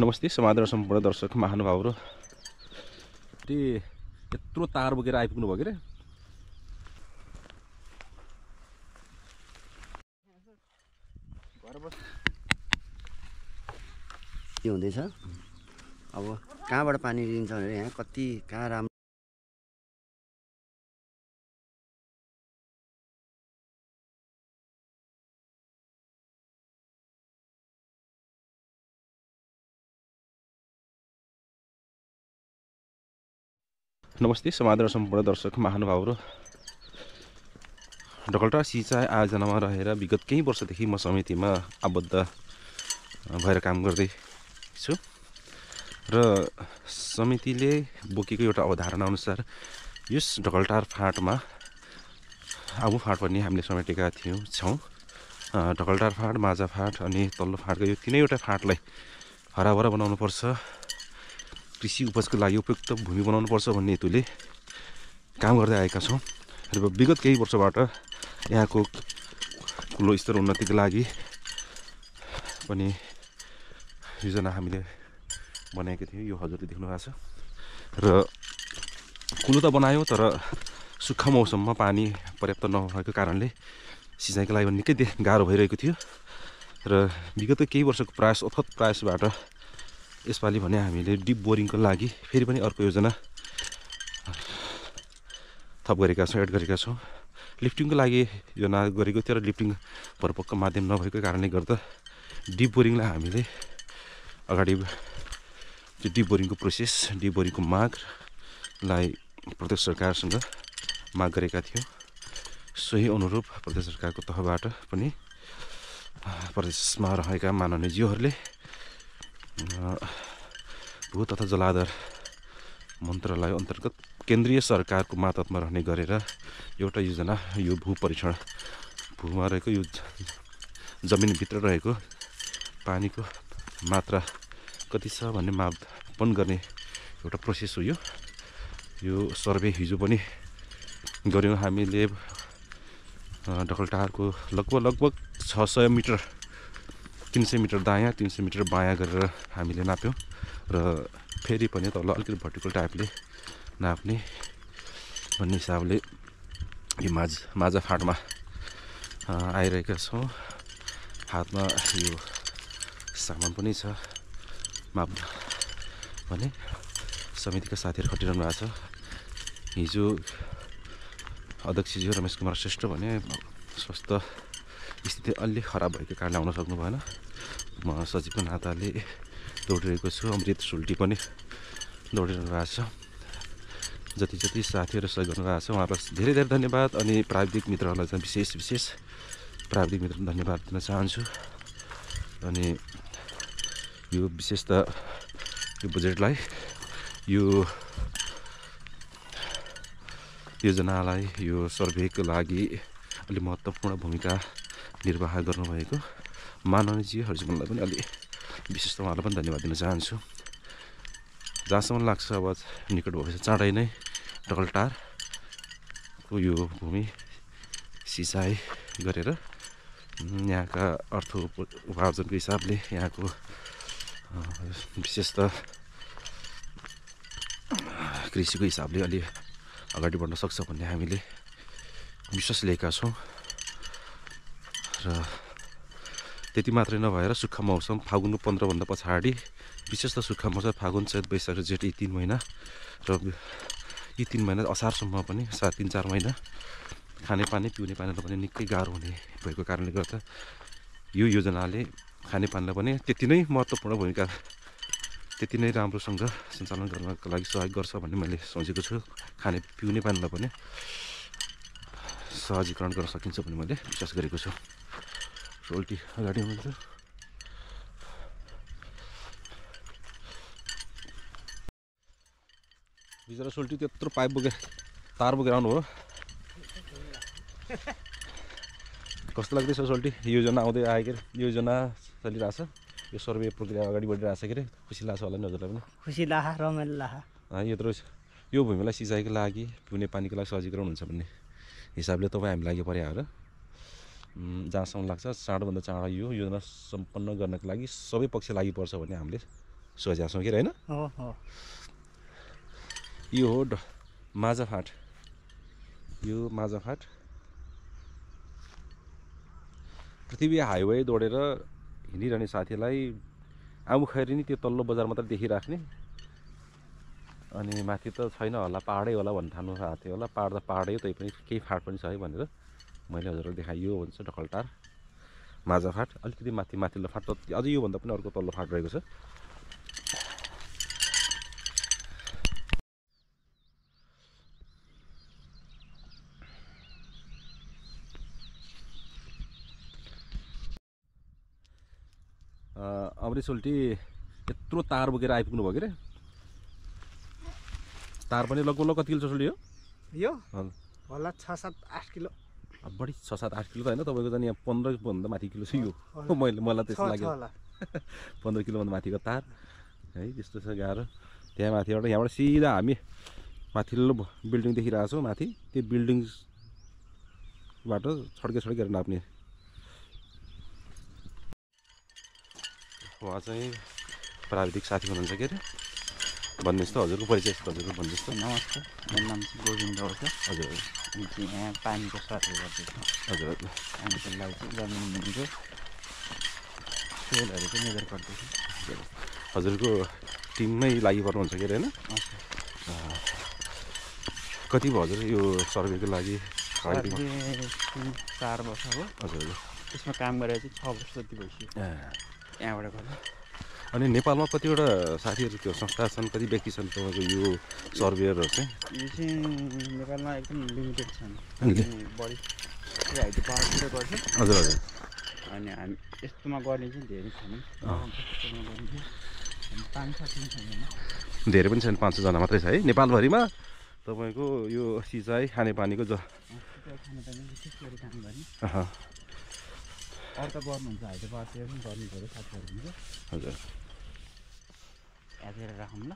नमस्ते समाधान सम्पूर्ण दर्शक महानुभावहरू ती यत्रो तार बोकेर आइपुग्नु भयो कि हुँदैछ अब कहाँबाट पानी लिन्छ भनेर यहाँ कति कहाँ राम्रो नमस्ते समाधान सम्पूर्ण दर्शक महानुभावहरू ढकलटा सिँचाइ आयोजनामा रहेर विगत केही वर्षदेखि म समितिमा आबद्ध भएर काम गर्दैछु र समितिले बोकेको एउटा अवधारणा अनुसार यस ढकलटार फाँटमा आबु फाँट पनि हामीले समेटेका थियौँ छौँ ढकलटार फाँट माझा फाँट अनि तल्लो फाँटको यो तिनैवटा फाँटलाई हराभरा बनाउनुपर्छ कृषि उपजको लागि उपयुक्त भूमि बनाउनुपर्छ भन्ने हेतुले काम गर्दै आएका छौँ र विगत केही वर्षबाट यहाँको कुलो स्तर उन्नतिको लागि पनि योजना हामीले बनाएको थियौँ यो हजुरले देख्नु भएको छ र कुलो त बनायो तर सुक्खा मौसममा पानी पर्याप्त नभएको कारणले सिँचाइको लागि निकै गाह्रो भइरहेको थियो र विगत केही वर्षको प्रयास अथत प्रयासबाट यसपालि भने हामीले डिप बोरिङको लागि फेरि पनि अर्को योजना थप गरेका छौँ एड गरेका छौँ लिफ्टिङको लागि योजना गरेको थियो र लिफ्टिङ भरपक्क माध्यम नभएको कारणले गर्दा डिप बोरिङलाई हामीले अगाडि त्यो डिप बोरिङको प्रोसेस डिप बोरिङको मागलाई प्रदेश सरकारसँग माग गरेका थियौँ सोही अनुरूप प्रदेश सरकारको तहबाट पनि प्रदेशमा रहेका माननीयजीहरूले भू तथा जलाधार मन्त्रालय अन्तर्गत केन्द्रीय सरकारको मातहतमा रहने गरेर एउटा योजना यो भू परीक्षण भूमा रहेको यो जमिनभित्र रहेको पानीको मात्रा कति छ भन्ने मापन गर्ने एउटा प्रोसेस हो यो यो सर्वे हिजो पनि गऱ्यौँ हामीले टाढको लगभग लगभग छ सय मिटर तिन सय मिटर दायाँ तिन सय मिटर बायाँ गरेर हामीले नाप्यौँ र फेरि पनि तल अलिकति भर्टिकल टाइपले नाप्ने भन्ने हिसाबले यो माझ माझा फाँटमा आइरहेका छौँ हातमा यो सामान पनि छ माप भने समितिका साथीहरू खटिरहनु भएको छ हिजो अध्यक्षज्यू रमेश कुमार श्रेष्ठ भने स्वस्थ स्थिति अलि खराब भएको कारणले आउन सक्नु भएन म सजीवको नाताले दौडिरहेको छु अमृत सुल्टी पनि दौडिरहनु भएको छ जति जति साथीहरू सहयोग गर्नुभएको छ उहाँहरूलाई धेरै धेरै धन्यवाद अनि प्राविधिक मित्रहरूलाई चाहिँ विशेष विशेष प्राविधिक मित्र धन्यवाद दिन चाहन्छु अनि यो विशेष त यो बजेटलाई यो योजनालाई यो सर्वेको लागि अलिक महत्त्वपूर्ण भूमिका निर्वाह गर्नुभएको मानवजीहरूलाई पनि अलि विशेष त उहाँलाई पनि धन्यवाद दिन चाहन्छु जहाँसम्म लाग्छ अब निकट भएपछि चाँडै नै डकलटारको यो भूमि सिँचाइ गरेर यहाँका अर्थ उपार्जनको हिसाबले यहाँको विशेष त कृषिको हिसाबले अलि अगाडि बढ्न सक्छ भन्ने हामीले विश्वास लिएका छौँ र त्यति मात्रै नभएर सुक्खा मौसम फागुन पन्ध्रभन्दा पछाडि विशेष त सुक्खा मौसम फागुन चैत वैशाख जेठ यी तिन महिना र यी तिन महिना असारसम्म पनि सात तिन चार महिना खानेपानी पिउने पानीलाई पनि निकै गाह्रो हुने भएको कारणले गर्दा यो योजनाले खानेपानीलाई पनि त्यति नै महत्त्वपूर्ण भूमिका त्यति नै राम्रोसँग सञ्चालन गर्नको लागि सहयोग गर्छ भन्ने मैले सोचेको छु खाने पिउने पानीलाई पनि सहजीकरण गर्न सकिन्छ भन्ने मैले विश्वास गरेको छु सोल्टी अगाडि हुनुहुन्छ बिचरा सोल्टी त्यत्रो पाइप बोके तार बोकेर आउनु हो कस्तो लाग्दैछ सोल्टी योजना आउँदै आयो के योजना चलिरहेछ यो सर्वे प्रक्रिया अगाडि बढिरहेछ के अरे खुसी लाग्छ होला नि हजुरलाई पनि खुसी लाह रमाइलो लाह यत्रो यो भूमिलाई सिँचाइको लागि पिउने पानीको लागि सहजीकरण हुन्छ भन्ने हिसाबले तपाईँ हामी लागि पऱ्यो आएर जहाँसम्म लाग्छ चाँडोभन्दा चाँडो यो योजना सम्पन्न गर्नको लागि सबै पक्ष लागि पर्छ भन्ने हामीले सोचेका छौँ कि होइन यो हो ड माझाफाँट यो माझाफाँट पृथ्वी हाइवे दौडेर हिँडिरहने साथीलाई आमु नि त्यो तल्लो बजार मात्रै देखिराख्ने अनि माथि त छैन होला पाहाडै होला भन्नु थाल्नु भएको थियो होला पाहाड त पाहाडै पनि केही फाट पनि छ है भनेर मैले हजुरलाई देखाएँ यो भन्छ ढकलटार माझा फाट अलिकति माथि माथिल्लो फाट त अझै योभन्दा पनि अर्को तल्लो फाट रहेको छ अमृत सोल्टी यत्रो तार बोकेर आइपुग्नुभयो कि रे तार पनि लगभग लगभग कति किलो छ हो यो होला छ सात आठ किलो बढी छ सात आठ किलो त होइन तपाईँको झन् यहाँ पन्ध्रभन्दा माथि किलो छ यो मैले मलाई त्यस्तो लाग्यो पन्ध्र किलोभन्दा माथिको तार है त्यस्तो छ गाह्रो त्यहाँ माथिबाट यहाँबाट सिधा हामी माथिल्लो बिल्डिङ देखिरहेको छौँ माथि त्यो बिल्डिङबाट छड्के छड्केर नाप्ने उहाँ चाहिँ प्राविधिक साथी हुनुहुन्छ के अरे भन्नुहोस् त हजुरको परिचय हजुरको भन्नुहोस् त नमस्कार मेरो नाम चाहिँ गोविन्द हो हजुर हजुर चाहिँ यहाँ पानीको सर्वे गर्दैछ हजुर हजुर त्यसलाई चाहिँ जमिन दिन्छु सेलहरू चाहिँ मेजर गर्दैछु हजुरको टिममै लागि पर्नुहुन्छ के अरे होइन कति भयो हजुर यो सर्वेको लागि चार वर्ष हो हजुर हजुर त्यसमा काम गरेर चाहिँ छ वर्ष जति भइसक्यो यहाँबाट गर्दा अनि नेपालमा कतिवटा साथीहरू त्यो संस्था छन् कति व्यक्ति छन् तपाईँको यो सर्वेयरहरू चाहिँ यो चाहिँ नेपालमा एकदम लिमिटेड छन् बढी पाहाडतिर गर्छ हजुर हजुर अनि हामी यस्तोमा गर्ने चाहिँ धेरै छैन पाँच छ धेरै पनि छैन पाँच छजना मात्रै छ है नेपालभरिमा तपाईँको यो सिँचाइ खानेपानीको ज अरू त गर्नुहुन्छ हाइड्रोपार्टी पनि गर्नु पऱ्यो साथीहरू हुन्छ हजुर गरेर राखौँ ल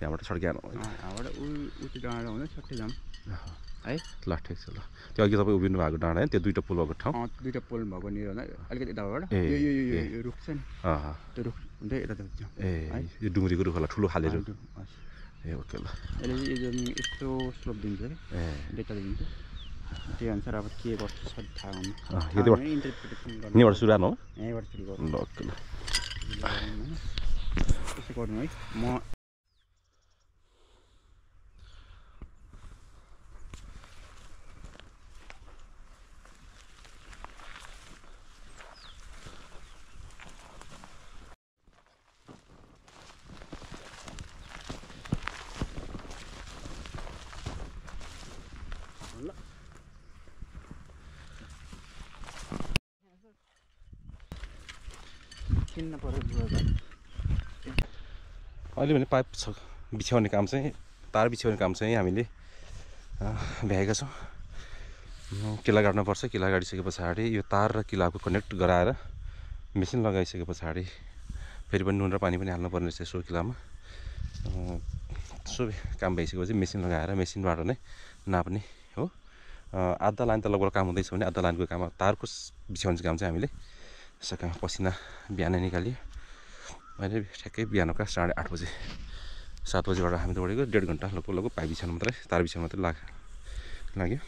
त्यहाँबाट छड्क्याएर डाँडा है ल ठिक छ ल त्यो अघि तपाईँ उभिनु भएको डाँडा त्यो दुइटा पुल भएको ठाउँ दुइटा पुल भएको निर अलिकति यताबाट रुख छ नि त्यो रुख हुँदै यता ए यो डुङ्ग्रीको रुख होला ठुलो खाले ए ओके ल अहिले यस्तो स्लोप दिन्छ कि डेटा दिन्छ त्यही अनुसार अब के गर्छ थाहा हुनु यहाँबाट सुरु गर्नु यहीँबाट सुरु गर्नु ल ओके ल Esse agora não é? Mó. Look. किन्न पऱ्यो अहिले भने पाइप छ बिछ्याउने काम चाहिँ तार बिछ्याउने काम चाहिँ हामीले भ्याएका छौँ किला गाड्नुपर्छ किला गाडिसके पछाडि यो तार र किलाको कनेक्ट गराएर मेसिन लगाइसके पछाडि फेरि पनि नुन र पानी पनि हाल्नुपर्ने रहेछ यसो किलामा सो काम भइसकेपछि मेसिन लगाएर मेसिनबाट नै नाप्ने हो आधा लाइन त लगभग काम हुँदैछ भने आधा लाइनको काम तारको बिछ्याउने काम चाहिँ हामीले सकेमा पसिना बिहानै निकालेँ मैले ठ्याक्कै बिहानको साढे आठ बजी सात बजीबाट हामी दौडेको डेढ घन्टा लगभग लगभग पाइ बिछान मात्रै तार बिछान मात्रै लाग लाग्यो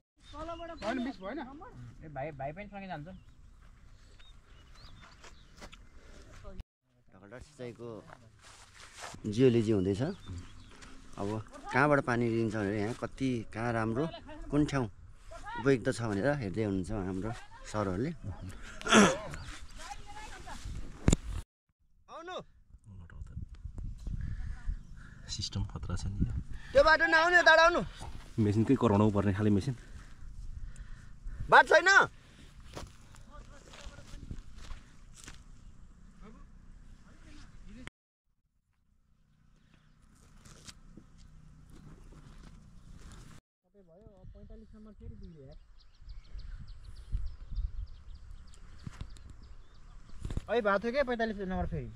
सिँचाइको जियोलोजी हुँदैछ अब कहाँबाट पानी लिन्छ भनेर यहाँ कति कहाँ राम्रो कुन ठाउँ उपयुक्त छ भनेर हेर्दै हुनुहुन्छ हाम्रो सरहरूले सिस्टम खतरा छ नि त्यो बाटो नआउनु यता आउनु मेसिनकै कराउनु पर्ने खालि मेसिन बाटो छैन पैँतालिससम्म फेरि है भएको थियो क्या पैँतालिस नम्बर फेरि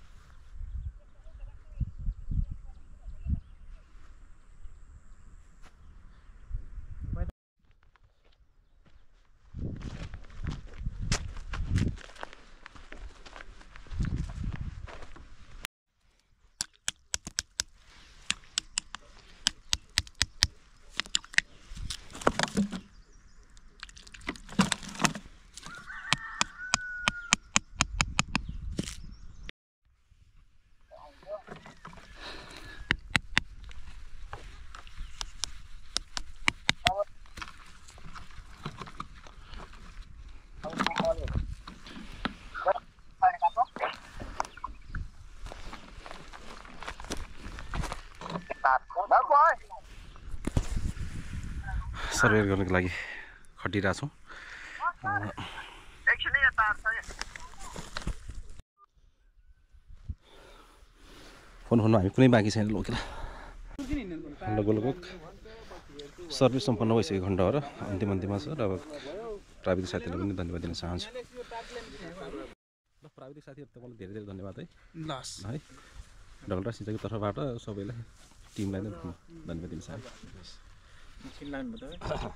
सर्भे गर्नुको लागि खटिरहेछौँ फोन फोनमा हामी कुनै बाँकी छैन लोकेला लगभग लगभग सर्भिस सम्पन्न भइसक्यो घन्टा हो र अन्तिम अन्तिममा छ र अब प्राविधिक साथीहरूलाई पनि धन्यवाद दिन चाहन्छु ल प्राविधिक साथीहरू तपाईँलाई धेरै धेरै धन्यवाद है है डक्टर सिन्चाको तर्फबाट सबैलाई tìm tim lên đánh với tìm sáng